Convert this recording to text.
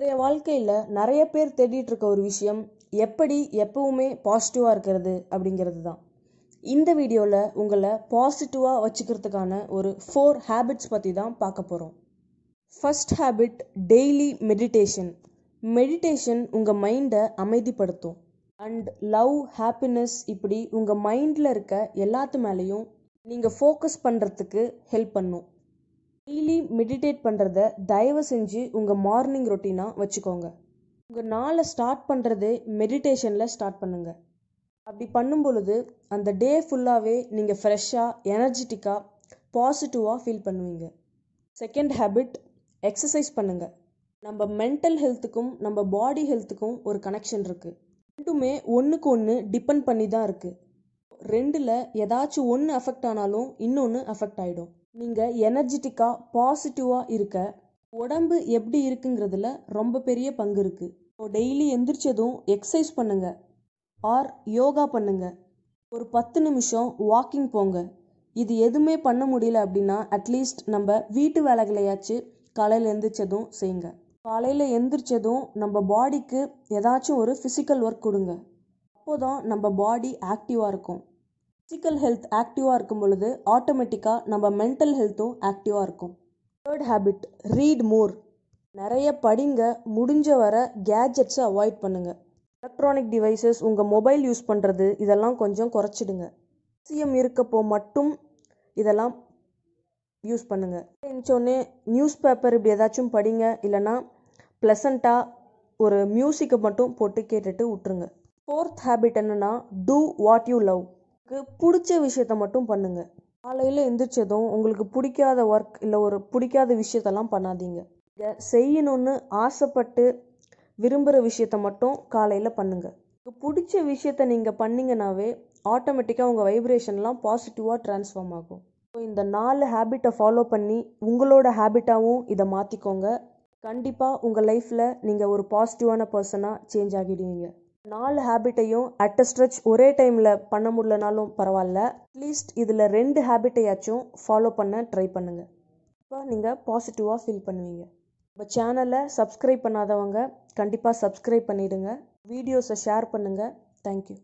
இன்றைய வாழ்க்கையில் நிறைய பேர் தேடிட்டு இருக்க ஒரு விஷயம் எப்படி எப்பவுமே பாசிட்டிவாக இருக்கிறது அப்படிங்கிறது தான் இந்த வீடியோவில் உங்களை பாசிட்டிவாக வச்சுக்கிறதுக்கான ஒரு ஃபோர் ஹேபிட்ஸ் பற்றி தான் பார்க்க போகிறோம் first habit daily meditation meditation உங்கள் மைண்டை அமைதிப்படுத்தும் அண்ட் லவ் ஹாப்பினஸ் இப்படி உங்கள் மைண்டில் இருக்க எல்லாத்து மேலேயும் நீங்கள் ஃபோக்கஸ் பண்ணுறதுக்கு ஹெல்ப் பண்ணும் டெய்லி மெடிடேட் பண்ணுறத தயவு செஞ்சு உங்கள் மார்னிங் ரொட்டீனாக வச்சுக்கோங்க உங்கள் நாளை ஸ்டார்ட் பண்ணுறதே மெடிடேஷனில் ஸ்டார்ட் பண்ணுங்கள் அப்படி பண்ணும் பொழுது அந்த டே ஃபுல்லாகவே நீங்கள் ஃப்ரெஷ்ஷாக எனர்ஜிட்டிக்காக பாசிட்டிவாக ஃபீல் பண்ணுவீங்க செகண்ட் ஹேபிட் எக்ஸசைஸ் பண்ணுங்கள் நம்ம மென்டல் ஹெல்த்துக்கும் நம்ம பாடி ஹெல்த்துக்கும் ஒரு கனெக்ஷன் இருக்குது ரெண்டுமே ஒன்றுக்கு ஒன்று டிபெண்ட் பண்ணி தான் இருக்குது ரெண்டில் ஏதாச்சும் ஒன்று அஃபெக்ட் ஆனாலும் இன்னொன்று அஃபெக்ட் ஆகிடும் நீங்கள் எனர்ஜிட்டிக்காக பாசிட்டிவாக இருக்க உடம்பு எப்படி இருக்குங்கிறதுல ரொம்ப பெரிய பங்கு இருக்குது ஸோ டெய்லி எந்திரிச்சதும் எக்ஸசைஸ் பண்ணுங்கள் ஆர் யோகா பண்ணுங்கள் ஒரு பத்து நிமிஷம் வாக்கிங் போங்க இது எதுவுமே பண்ண முடியல அப்படின்னா அட்லீஸ்ட் நம்ம வீட்டு வேலைகளையாச்சு காலையில் எந்திரிச்சதும் செய்யுங்க காலையில் எந்திரிச்சதும் நம்ம பாடிக்கு ஏதாச்சும் ஒரு ஃபிசிக்கல் ஒர்க் கொடுங்க அப்போதான் நம்ம பாடி ஆக்டிவாக இருக்கும் ஃபிசிக்கல் ஹெல்த் ஆக்டிவாக இருக்கும் பொழுது ஆட்டோமேட்டிக்காக நம்ம மென்டல் ஹெல்த்தும் ஆக்டிவாக இருக்கும் தேர்ட் ஹேபிட் ரீட் மோர் நிறைய படிங்க முடிஞ்ச வர கேஜெட்ஸை அவாய்ட் பண்ணுங்கள் எலக்ட்ரானிக் டிவைசஸ் உங்கள் மொபைல் யூஸ் பண்ணுறது இதெல்லாம் கொஞ்சம் குறைச்சிடுங்க அவசியம் இருக்கப்போ மட்டும் இதெல்லாம் யூஸ் பண்ணுங்கள் எழுந்தோடனே நியூஸ் பேப்பர் இப்படி ஏதாச்சும் படிங்க இல்லைன்னா ப்ளசண்ட்டாக ஒரு மியூசிக்கை மட்டும் போட்டு கேட்டுட்டு விட்டுருங்க ஃபோர்த் ஹேபிட் என்னென்னா டூ வாட் யூ லவ் உங்களுக்கு பிடிச்ச விஷயத்த மட்டும் பண்ணுங்கள் காலையில் எந்திரிச்சதும் உங்களுக்கு பிடிக்காத ஒர்க் இல்லை ஒரு பிடிக்காத விஷயத்தெல்லாம் பண்ணாதீங்க இதை செய்யணும்னு ஆசைப்பட்டு விரும்புகிற விஷயத்த மட்டும் காலையில் பண்ணுங்கள் பிடிச்ச விஷயத்த நீங்கள் பண்ணிங்கனாவே ஆட்டோமேட்டிக்காக உங்கள் வைப்ரேஷன்லாம் பாசிட்டிவாக ட்ரான்ஸ்ஃபார்ம் ஆகும் ஸோ இந்த நாலு ஹேபிட்டை ஃபாலோ பண்ணி உங்களோட ஹேபிட்டாகவும் இதை மாற்றிக்கோங்க கண்டிப்பாக உங்கள் லைஃப்பில் நீங்கள் ஒரு பாசிட்டிவான பர்சனாக சேஞ்ச் ஆகிடுவீங்க நாலு ஹேபிட்டையும் அட் அ ஸ்ட்ரெச் ஒரே டைமில் பண்ண முடியலனாலும் பரவாயில்ல அட்லீஸ்ட் இதில் ரெண்டு ஹேபிட்டையாச்சும் ஃபாலோ பண்ண ட்ரை பண்ணுங்கள் இப்போ நீங்கள் பாசிட்டிவாக ஃபீல் பண்ணுவீங்க நம்ம சேனலை சப்ஸ்கிரைப் பண்ணாதவங்க கண்டிப்பாக சப்ஸ்கிரைப் பண்ணிவிடுங்க வீடியோஸை ஷேர் பண்ணுங்கள் தேங்க்யூ